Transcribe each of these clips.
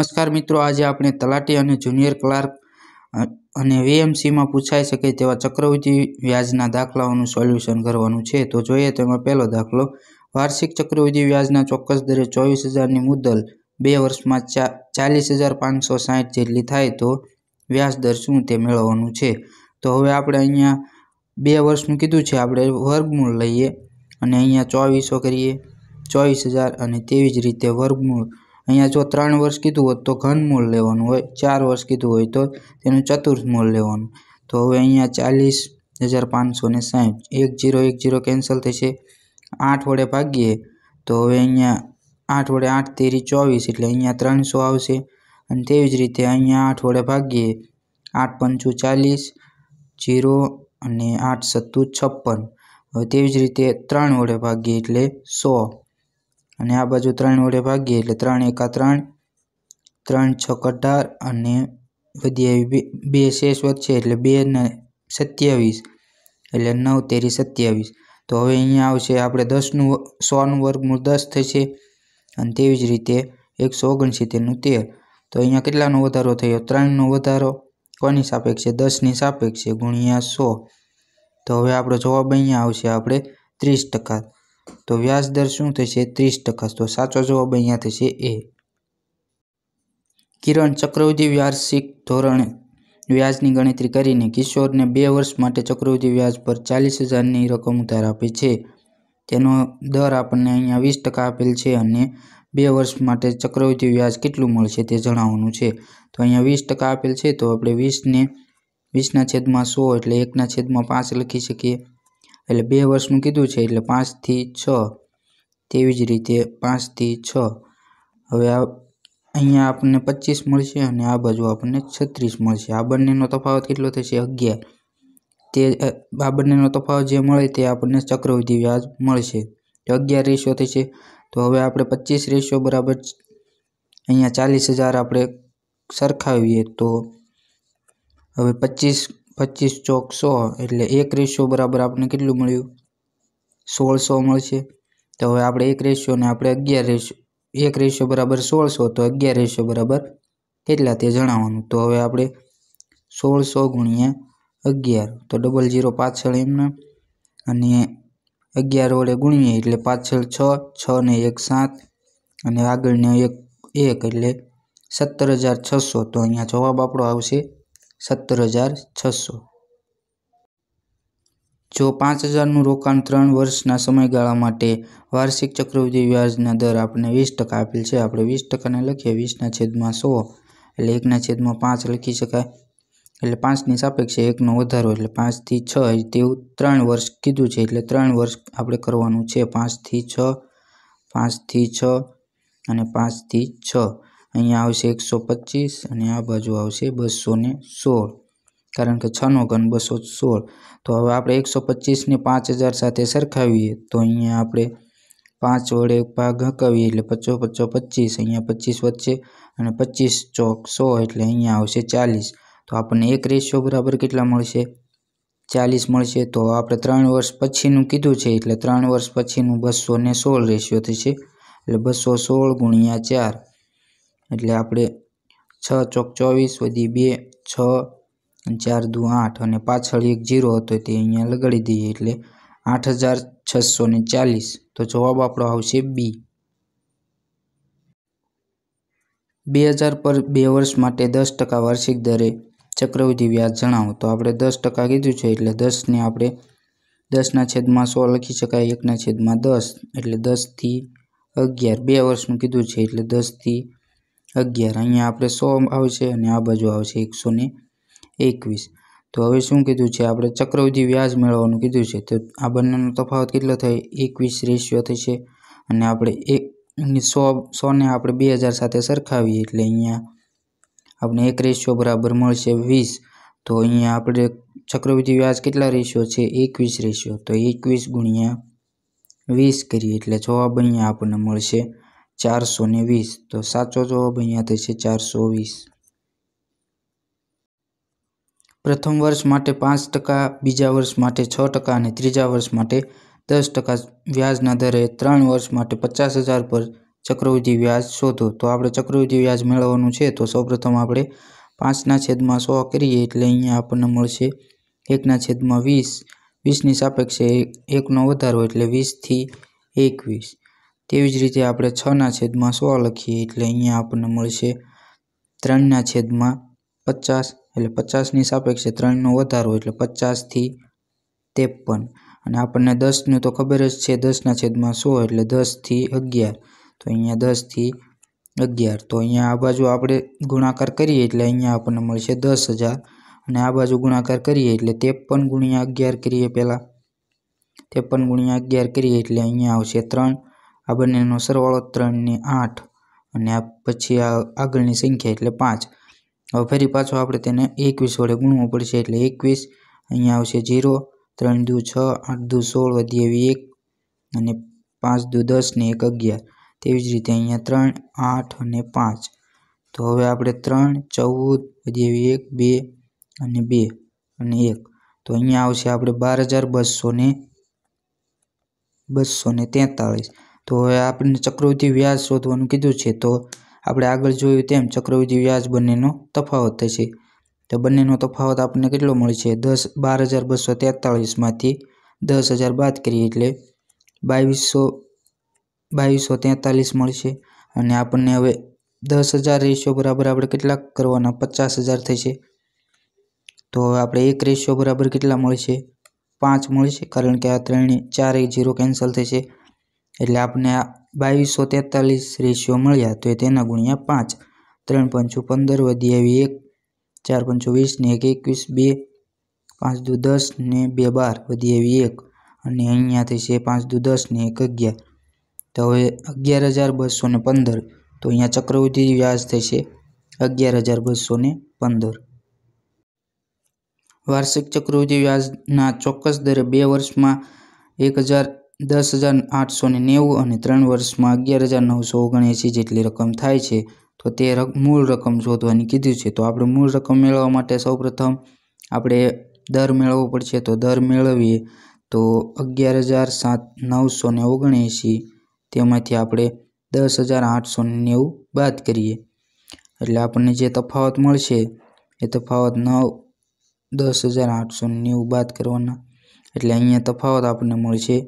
નમસ્કાર મિત્રો આજે આપણે તલાટી અને જુનિયર ક્લાર્ક અને વીએમસીમાં પૂછાઈ શકે તેવા ચક્રવૃદ્ધિ વ્યાજના દાખલાઓનું સોલ્યુશન કરવાનું છે તો જોઈએ તેમાં પહેલો દાખલો વાર્ષિક ચક્રવૃદ્ધિ વ્યાજના ચોક્કસ દરે ચોવીસ હજારની મુદ્દલ બે વર્ષમાં ચાલીસ હજાર પાંચસો સાહીઠ જેટલી થાય તો વ્યાજ દર શું તે મેળવવાનું છે તો હવે આપણે અહીંયા બે વર્ષનું કીધું છે આપણે વર્ગમૂળ લઈએ અને અહીંયા ચોવીસો કરીએ ચોવીસ હજાર અને તેવી જ રીતે વર્ગમૂળ અહીંયા જો ત્રણ વર્ષ કીધું હોત તો ઘન મૂળ લેવાનું હોય ચાર વર્ષ કીધું હોય તો તેનું ચતુર્થ મૂળ લેવાનું તો હવે અહીંયા ચાલીસ હજાર પાંચસો ને સાહીઠ એક જીરો એક જીરો કેન્સલ થશે આઠ વડે ભાગીએ તો હવે અહીંયા આઠ વડે આઠ તેરી ચોવીસ એટલે અહીંયા ત્રણસો આવશે અને તેવી જ રીતે અહીંયા આઠ વડે ભાગીએ આઠ પંચું ચાલીસ જીરો અને આઠ સત્તુ છપ્પન હવે તેવી જ રીતે ત્રણ વડે ભાગીએ એટલે સો અને આ બાજુ ત્રણ વડે ભાગીએ એટલે ત્રણ એકા ત્રણ ત્રણ છક અઢાર અને વધી આવી બે શેષ વધશે એટલે બે ને સત્યાવીસ એટલે નવ તેરી સત્યાવીસ તો હવે અહીંયા આવશે આપણે દસનું સોનું વર્ગમૂળ દસ થશે અને તેવી જ રીતે એકસો ઓગણસિત્તેરનું તેર તો અહીંયા કેટલાનો વધારો થયો ત્રણનો વધારો કોની સાપેક્ષે દસની સાપેક્ષે ગુણ્યા સો તો હવે આપણો જવાબ અહીંયા આવશે આપણે ત્રીસ ટકા તો વ્યાજ દર શું થશે ત્રીસ ટકા તો સાચો જવાબ અહીંયા થશે એ કિરણ ચક્રવર્તી વાર્ષિક ધોરણે વ્યાજની ગણતરી કરીને કિશોરને બે વર્ષ માટે ચક્રવૃદ્ધિ વ્યાજ પર ચાલીસ હજારની રકમ ઉધાર આપે છે તેનો દર આપણને અહીંયા વીસ ટકા આપેલ છે અને બે વર્ષ માટે ચક્રવૃદ્ધિ વ્યાજ કેટલું મળશે તે જણાવવાનું છે તો અહીંયા વીસ ટકા આપેલ છે તો આપણે વીસને વીસના છેદમાં સો એટલે એકના છેદમાં પાંચ લખી શકીએ એટલે બે વર્ષનું કીધું છે એટલે પાંચથી છ તેવી જ રીતે પાંચથી છ હવે આ અહીંયા આપણને પચીસ મળશે અને આ બાજુ આપણને છત્રીસ મળશે આ બંનેનો તફાવત કેટલો થશે અગિયાર તે આ બંનેનો તફાવત જે મળે તે આપણને ચક્રવૃદ્ધિ વ્યાજ મળશે તો અગિયાર રેશિયો થશે તો હવે આપણે પચીસ રેશિયો બરાબર અહીંયા ચાલીસ હજાર આપણે સરખાવીએ તો હવે પચીસ પચીસ ચોક સો એટલે એક રેશિયો બરાબર આપણને કેટલું મળ્યું સોળસો મળશે તો હવે આપણે એક રેશિયોને આપણે અગિયાર રેશિયો એક રેશિયો બરાબર સોળસો તો અગિયાર રેશિયો બરાબર કેટલા તે જણાવવાનું તો હવે આપણે સોળસો ગુણ્યા અગિયાર તો ડબલ ઝીરો પાછળ એમને અને અગિયાર વડે ગુણીએ એટલે પાછળ છ છ ને એક સાત અને આગળને એક એક એટલે સત્તર હજાર છસો તો અહીંયા જવાબ આપણો આવશે સત્તર હજાર છસો જો પાંચ હજારનું રોકાણ ત્રણ વર્ષના સમયગાળા માટે વાર્ષિક ચક્રવૃદ્ધિ વ્યાજના દર આપણે વીસ ટકા આપેલ છે આપણે વીસ ટકાને લખીએ વીસના છેદમાં સો એટલે એકના છેદમાં પાંચ લખી શકાય એટલે પાંચની સાપેક્ષે એકનો વધારો એટલે પાંચથી છ તેવું ત્રણ વર્ષ કીધું છે એટલે ત્રણ વર્ષ આપણે કરવાનું છે પાંચથી છ પાંચથી છ અને પાંચથી છ અહીંયા આવશે એકસો પચીસ અને આ બાજુ આવશે બસો ને સોળ કારણ કે છનો ઘન બસો સોળ તો હવે આપણે એકસો પચીસને પાંચ હજાર સાથે સરખાવીએ તો અહીંયા આપણે પાંચ વડે ભાગ હકાવીએ એટલે પચો પચો પચીસ અહીંયા પચીસ વચ્ચે અને પચીસ ચોક સો એટલે અહીંયા આવશે ચાલીસ તો આપણને એક રેશિયો બરાબર કેટલા મળશે ચાલીસ મળશે તો આપણે ત્રણ વર્ષ પછીનું કીધું છે એટલે ત્રણ વર્ષ પછીનું બસો ને સોળ રેશિયો થશે એટલે બસો સોળ ગુણ્યા ચાર એટલે આપણે છ ચોક ચોવીસ વધી બે છ ચાર દુ આઠ અને પાછળ એક જીરો હતો તે અહીંયા લગાડી દઈએ એટલે આઠ હજાર છસો ને ચાલીસ તો જવાબ આપણો આવશે બી બે હજાર પર બે વર્ષ માટે દસ ટકા વાર્ષિક દરે ચક્રવૃદ્ધિ વ્યાજ જણાવો તો આપણે દસ ટકા કીધું છે એટલે દસને આપણે દસના છેદમાં સો લખી શકાય એકના છેદમાં દસ એટલે દસથી અગિયાર બે વર્ષનું કીધું છે એટલે દસથી અગિયાર અહીંયા આપણે સો આવશે અને આ બાજુ આવશે એકસો ને એકવીસ તો હવે શું કીધું છે આપણે ચક્રવૃદ્ધિ વ્યાજ મેળવવાનું કીધું છે તો આ બંનેનો તફાવત કેટલો થાય એકવીસ રેશિયો થશે અને આપણે એક સો સોને આપણે બે હજાર સાથે સરખાવીએ એટલે અહીંયા આપણે એક રેશિયો બરાબર મળશે વીસ તો અહીંયા આપણે ચક્રવૃદ્ધિ વ્યાજ કેટલા રેશિયો છે એકવીસ રેશિયો તો એકવીસ ગુણ્યા વીસ કરીએ એટલે જવાબ અહીંયા આપણને મળશે ચારસો ને વીસ તો સાચો જવાબ અહીંયા થશે ચારસો વીસ પ્રથમ વર્ષ માટે પાંચ ટકા બીજા વર્ષ માટે છ ટકા અને ત્રીજા વર્ષ માટે દસ ટકા વ્યાજના દરે ત્રણ વર્ષ માટે પચાસ હજાર પર ચક્રવૃદ્ધિ વ્યાજ શોધો તો આપણે ચક્રવૃદ્ધિ વ્યાજ મેળવવાનું છે તો સૌપ્રથમ આપણે પાંચના છેદમાં સો કરીએ એટલે અહીંયા આપણને મળશે એકના છેદમાં વીસ વીસની સાપેક્ષે એકનો વધારો એટલે વીસથી એકવીસ તેવી જ રીતે આપણે છના છેદમાં સો લખીએ એટલે અહીંયા આપણને મળશે ત્રણના છેદમાં પચાસ એટલે પચાસની સાપેક્ષે ત્રણનો વધારો એટલે પચાસથી ત્રેપન અને આપણને દસનું તો ખબર જ છે દસના છેદમાં સો એટલે દસથી અગિયાર તો અહીંયા દસથી અગિયાર તો અહીંયા આ બાજુ આપણે ગુણાકાર કરીએ એટલે અહીંયા આપણને મળશે દસ હજાર અને આ બાજુ ગુણાકાર કરીએ એટલે ત્રેપન ગુણ્યા અગિયાર કરીએ પહેલાં ત્રેપન ગુણ્યા અગિયાર કરીએ એટલે અહીંયા આવશે ત્રણ આ બંનેનો સરવાળો ત્રણની આઠ અને આ પછી આ આગળની સંખ્યા એટલે પાંચ હવે ફરી પાછો આપણે તેને એકવીસ વડે ગુણવું પડશે એટલે એકવીસ અહીંયા આવશે ઝીરો ત્રણ દુ છ આઠ દુ સોળ વધી એવી એક અને પાંચ દુ દસ ને એક અગિયાર તેવી જ રીતે અહીંયા ત્રણ આઠ અને પાંચ તો હવે આપણે ત્રણ ચૌદ વધી એવી એક બે અને બે અને એક તો અહીંયા આવશે આપણે બાર હજાર બસો ને બસો ને તેતાળીસ તો હવે આપણને ચક્રવૃદ્ધિ વ્યાજ શોધવાનું કીધું છે તો આપણે આગળ જોયું તેમ ચક્રવૃદ્ધિ વ્યાજ બંનેનો તફાવત થશે તો બંનેનો તફાવત આપણને કેટલો મળે છે દસ બાર હજાર બસો તેતાળીસમાંથી દસ હજાર બાદ કરીએ એટલે બાવીસો બાવીસો તેતાલીસ મળશે અને આપણને હવે દસ હજાર રેશિયો બરાબર આપણે કેટલા કરવાના પચાસ હજાર થશે તો હવે આપણે એક રેશિયો બરાબર કેટલા મળશે પાંચ મળશે કારણ કે આ ત્રણેય ચારેય જીરો કેન્સલ થશે એટલે આપણને બાવીસો તેતાલીસ રેશિયો મળ્યા તો તેના ગુણ્યા પાંચ ત્રણ પંચું પંદર વધી આવી એક ચાર પંચો વીસ ને એક એકવીસ બે પાંચ દુ દસ ને બે બાર વધી આવી એક અને અહીંયા થશે પાંચ દુ દસ ને એક અગિયાર તો હવે અગિયાર હજાર બસો ને પંદર તો અહીંયા ચક્રવૃદ્ધિ વ્યાજ થશે અગિયાર હજાર બસો ને પંદર વાર્ષિક ચક્રવૃદ્ધિ વ્યાજના ચોક્કસ દરે બે વર્ષમાં એક હજાર દસ હજાર આઠસો ને નેવું અને ત્રણ વર્ષમાં અગિયાર હજાર નવસો ઓગણએંસી જેટલી રકમ થાય છે તો તે મૂળ રકમ શોધવાની કીધું છે તો આપણે મૂળ રકમ મેળવવા માટે સૌપ્રથમ આપણે દર મેળવવો પડશે તો દર મેળવીએ તો અગિયાર હજાર સાત નવસો ને ઓગણએંસી તેમાંથી આપણે દસ હજાર આઠસો નેવું બાદ કરીએ એટલે આપણને જે તફાવત મળશે એ તફાવત નવ દસ હજાર આઠસો નેવું બાદ કરવાના એટલે અહીંયા તફાવત આપણને મળશે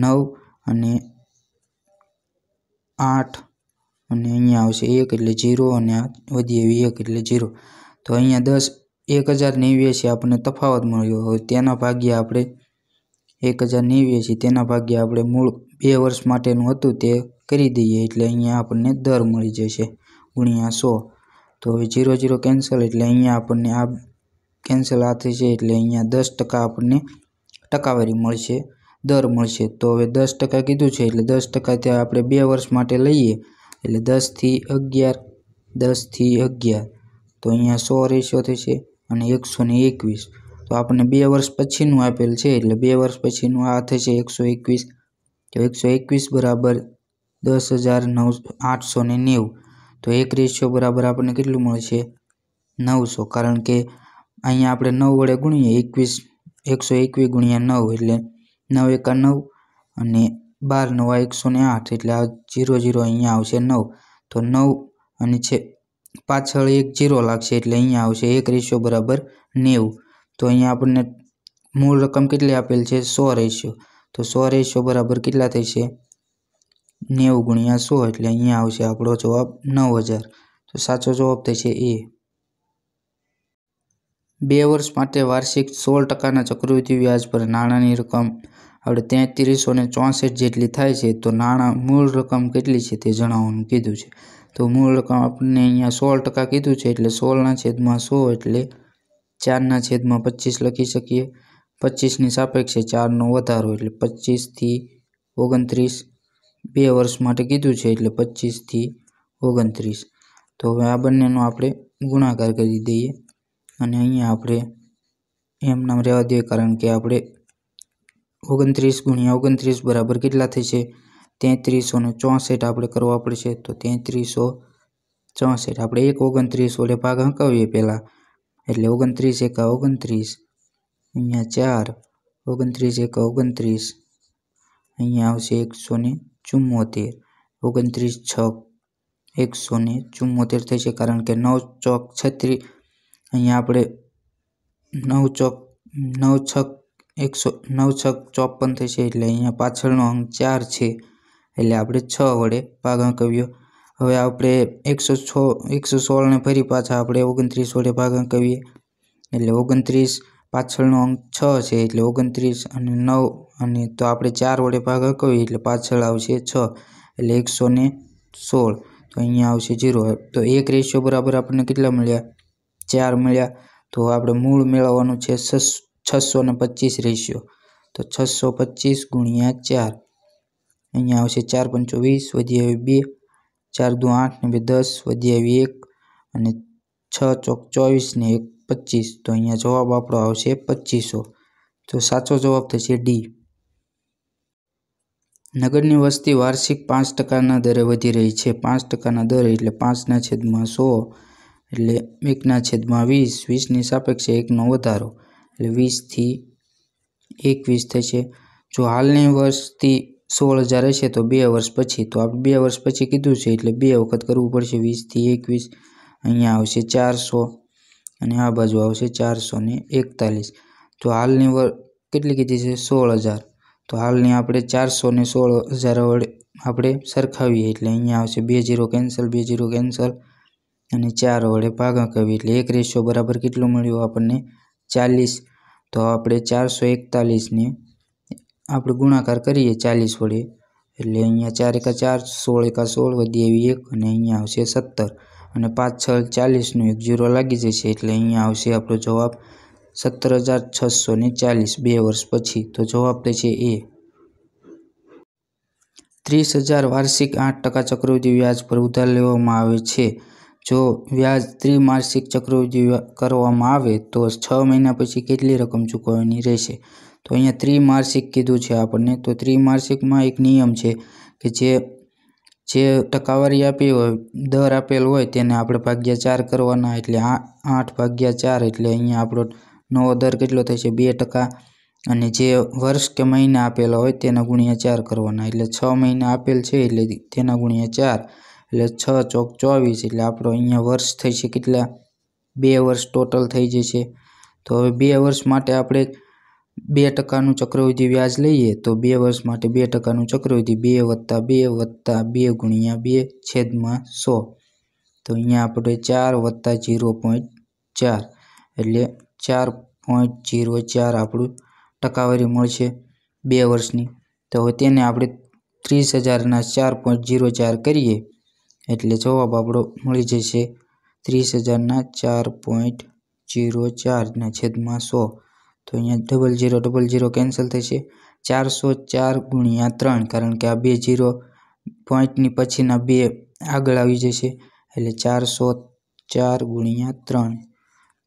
નવ અને આઠ અને અહીંયા આવશે એક એટલે ઝીરો અને આ વધી એવી એક એટલે ઝીરો તો અહીંયા દસ એક હજાર નેવ્યાસી આપણને તફાવત મળ્યો હોય તેના ભાગ્યે આપણે એક હજાર નેવ્યાસી તેના ભાગ્યે આપણે મૂળ બે વર્ષ માટેનું હતું તે કરી દઈએ એટલે અહીંયા આપણને દર મળી જશે ગુણ્યા સો તો હવે ઝીરો ઝીરો કેન્સલ એટલે અહીંયા આપણને આ કેન્સલ આ થઈ થશે એટલે અહીંયા દસ ટકા આપણને ટકાવારી મળશે દર મળશે તો હવે દસ ટકા કીધું છે એટલે દસ ટકા ત્યાં આપણે બે વર્ષ માટે લઈએ એટલે દસથી અગિયાર દસથી અગિયાર તો અહીંયા સો રેશિયો થશે અને એકસો ને એકવીસ તો આપણને બે વર્ષ પછીનું આપેલ છે એટલે બે વર્ષ પછીનું આ થશે એકસો એકવીસ તો એકસો એકવીસ બરાબર દસ હજાર નવ આઠસો ને નેવું તો એક રેશિયો બરાબર આપણને કેટલું મળશે નવસો કારણ કે અહીંયા આપણે નવ વડે ગુણીએ એકવીસ એકસો એકવીસ ગુણ્યા નવ એટલે નવ એકા નવ અને બાર નવા એકસો ને આઠ એટલે આ જીરો જીરો અહીંયા આવશે નવ તો નવ અને છે પાછળ એક જીરો લાગશે એટલે અહીંયા આવશે એક રેશિયો બરાબર નેવું તો અહીંયા આપણને મૂળ રકમ કેટલી આપેલ છે સો રેશિયો તો સો રેશિયો બરાબર કેટલા થશે નેવું ગુણ્યા સો એટલે અહીંયા આવશે આપણો જવાબ નવ હજાર તો સાચો જવાબ થશે એ બે વર્ષ માટે વાર્ષિક સોળ ટકાના ચક્રવૃદ્ધિ વ્યાજ પર નાણાંની રકમ આપણે તેત્રીસો ને ચોસઠ જેટલી થાય છે તો નાણાં મૂળ રકમ કેટલી છે તે જણાવવાનું કીધું છે તો મૂળ રકમ આપણને અહીંયા સોળ ટકા કીધું છે એટલે સોળના છેદમાં સો એટલે ચારના છેદમાં પચીસ લખી શકીએ પચીસની સાપેક્ષે ચારનો વધારો એટલે પચીસથી ઓગણત્રીસ બે વર્ષ માટે કીધું છે એટલે પચીસથી ઓગણત્રીસ તો હવે આ બંનેનો આપણે ગુણાકાર કરી દઈએ અને અહીંયા આપણે એમ નામ રહેવા દઈએ કારણ કે આપણે ઓગણત્રીસ ગુણ્યા ઓગણત્રીસ બરાબર કેટલા થશે તેત્રીસો ને ચોસઠ આપણે કરવા પડશે તો તેત્રીસો ચોસઠ આપણે એક ઓગણત્રીસ વડે ભાગ હંકાવીએ પહેલાં એટલે ઓગણત્રીસ એકા ઓગણત્રીસ અહીંયા ચાર ઓગણત્રીસ એકા ઓગણત્રીસ અહીંયા આવશે એકસો ને ચુમ્મોતેર ઓગણત્રીસ છ એકસો ને ચુમ્મોતેર થશે કારણ કે નવ ચોક છત્રીસ અહીંયા આપણે નવ ચોક નવ છક એકસો નવ છક ચોપન થશે એટલે અહીંયા પાછળનો અંક ચાર છે એટલે આપણે છ વડે ભાગાંક આવ્યો હવે આપણે એકસો છ એકસો સોળને ફરી પાછા આપણે ઓગણત્રીસ વડે ભાગાંક આવીએ એટલે ઓગણત્રીસ પાછળનો અંક છ છે એટલે ઓગણત્રીસ અને નવ અને તો આપણે ચાર વડે ભાગાંક આવીએ એટલે પાછળ આવશે છ એટલે એકસો ને સોળ તો અહીંયા આવશે જીરો તો એક રેશિયો બરાબર આપણને કેટલા મળ્યા ચાર મળ્યા તો આપણે મૂળ મેળવવાનું છે સસ છસો ને પચીસ રેશિયો તો છસો પચીસ ગુણ્યા ચાર અહીંયા આવશે ચાર પંચો વીસ વધી આવી બે ચાર દુ આઠ ને બે દસ વધી આવી એક અને છ ચોક ચોવીસ ને એક પચીસ તો અહીંયા જવાબ આપણો આવશે પચીસો તો સાચો જવાબ થશે ડી નગરની વસ્તી વાર્ષિક પાંચ ટકાના દરે વધી રહી છે પાંચ ટકાના દરે એટલે પાંચના છેદમાં સો એટલે એકના છેદમાં વીસ વીસની સાપેક્ષે એકનો વધારો એટલે વીસથી એકવીસ થશે જો હાલની વર્ષથી સોળ હજાર હશે તો બે વર્ષ પછી તો આપણે બે વર્ષ પછી કીધું છે એટલે બે વખત કરવું પડશે વીસથી એકવીસ અહીંયા આવશે ચારસો અને આ બાજુ આવશે ચારસો ને એકતાલીસ તો હાલની વર કેટલી કીધી છે સોળ હજાર તો હાલની આપણે ચારસો ને સોળ હજાર વડે આપણે સરખાવીએ એટલે અહીંયા આવશે બે જીરો કેન્સલ બે જીરો કેન્સલ અને ચાર વડે કરવી એટલે એક રેશિયો બરાબર કેટલું મળ્યું આપણને ચાલીસ તો આપણે ચારસો એકતાલીસને આપણે ગુણાકાર કરીએ ચાલીસ વડે એટલે અહીંયા ચાર એકા ચાર સોળ એકા સોળ વધી એવી એક અને અહીંયા આવશે સત્તર અને પાંચ છ ચાલીસનું એક જીરો લાગી જશે એટલે અહીંયા આવશે આપણો જવાબ સત્તર હજાર છસો ને ચાલીસ બે વર્ષ પછી તો જવાબ થશે એ ત્રીસ હજાર વાર્ષિક આઠ ટકા ચક્રવૃદ્ધિ વ્યાજ પર ઉધાર લેવામાં આવે છે જો વ્યાજ ત્રિમાસિક ચક્રવૃદ્ધિ કરવામાં આવે તો છ મહિના પછી કેટલી રકમ ચૂકવવાની રહેશે તો અહીંયા ત્રિમાસિક કીધું છે આપણને તો ત્રિમાસિકમાં એક નિયમ છે કે જે જે ટકાવારી આપી હોય દર આપેલ હોય તેને આપણે ભાગ્યા ચાર કરવાના એટલે આઠ ભાગ્યા ચાર એટલે અહીંયા આપણો નવો દર કેટલો થશે બે ટકા અને જે વર્ષ કે મહિના આપેલા હોય તેના ગુણ્યા ચાર કરવાના એટલે છ મહિના આપેલ છે એટલે તેના ગુણ્યા ચાર એટલે છ ચોક ચોવીસ એટલે આપણો અહીંયા વર્ષ થઈ છે કેટલા બે વર્ષ ટોટલ થઈ જશે તો હવે બે વર્ષ માટે આપણે બે ટકાનું ચક્રવૃદ્ધિ વ્યાજ લઈએ તો બે વર્ષ માટે બે ટકાનું ચક્રવૃદ્ધિ બે વત્તા બે વત્તા બે ગુણ્યા બે છેદમાં સો તો અહીંયા આપણે ચાર વત્તા જીરો પોઈન્ટ ચાર એટલે ચાર પોઈન્ટ જીરો ચાર આપણું ટકાવારી મળશે બે વર્ષની તો હવે તેને આપણે ત્રીસ હજારના ચાર પોઈન્ટ જીરો ચાર કરીએ એટલે જવાબ આપણો મળી જશે ત્રીસ હજારના ચાર પોઈન્ટ જીરો ચારના છેદમાં સો તો અહીંયા double zero double zero cancel થશે ચારસો ચાર ગુણ્યા ત્રણ કારણ કે આ બે જીરો પોઈન્ટની પછીના બે આગળ આવી જશે એટલે ચારસો ચાર ગુણ્યા ત્રણ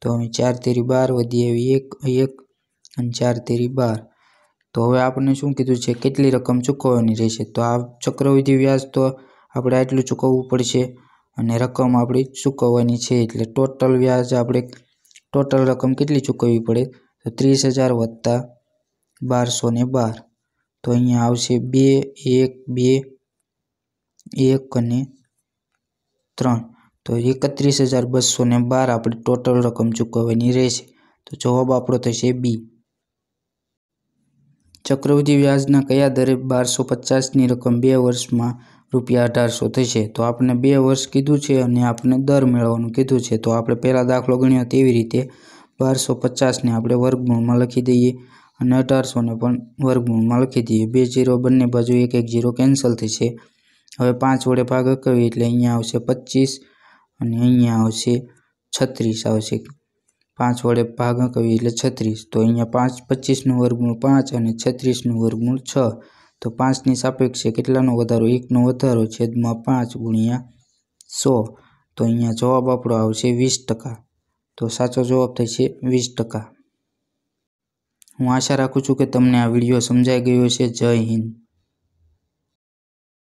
તો અમે ચાર તેરી બાર વધી વધીએ એક એક અને ચાર તેરી બાર તો હવે આપણને શું કીધું છે કેટલી રકમ ચૂકવવાની રહેશે તો આ ચક્રવૃદ્ધિ વ્યાજ તો આપણે આટલું ચૂકવવું પડશે અને રકમ આપણી ચૂકવવાની છે એટલે ટોટલ વ્યાજ આપણે ટોટલ રકમ કેટલી ચૂકવવી પડે તો ત્રીસ હજાર વત્તા બારસો ને બાર તો અહીંયા આવશે બે એક બે એક અને ત્રણ તો એકત્રીસ હજાર બસો ને બાર આપણે ટોટલ રકમ ચૂકવવાની રહેશે તો જવાબ આપણો થશે બી ચક્રવૃદ્ધિ વ્યાજના કયા દરે બારસો પચાસની રકમ બે વર્ષમાં રૂપિયા અઢારસો થશે તો આપણે બે વર્ષ કીધું છે અને આપણે દર મેળવવાનું કીધું છે તો આપણે પહેલાં દાખલો ગણ્યો તેવી રીતે બારસો પચાસને આપણે વર્ગમૂળમાં લખી દઈએ અને અઢારસોને પણ વર્ગમૂળમાં લખી દઈએ બે જીરો બંને બાજુ એક એક જીરો કેન્સલ થશે હવે પાંચ વડે ભાગ કરવી એટલે અહીંયા આવશે પચીસ અને અહીંયા આવશે છત્રીસ આવશે પાંચ વડે ભાગ કરવી એટલે છત્રીસ તો અહીંયા પાંચ પચીસનું વર્ગમૂળ પાંચ અને છત્રીસનું વર્ગમૂળ છ તો પાંચની સાપેક્ષે કેટલાનો વધારો એકનો વધારો છેદમાં પાંચ ગુણ્યા સો તો અહીંયા જવાબ આપણો આવશે વીસ ટકા તો સાચો જવાબ થશે વીસ ટકા હું આશા રાખું છું કે તમને આ વિડીયો સમજાઈ ગયો છે જય હિન્દ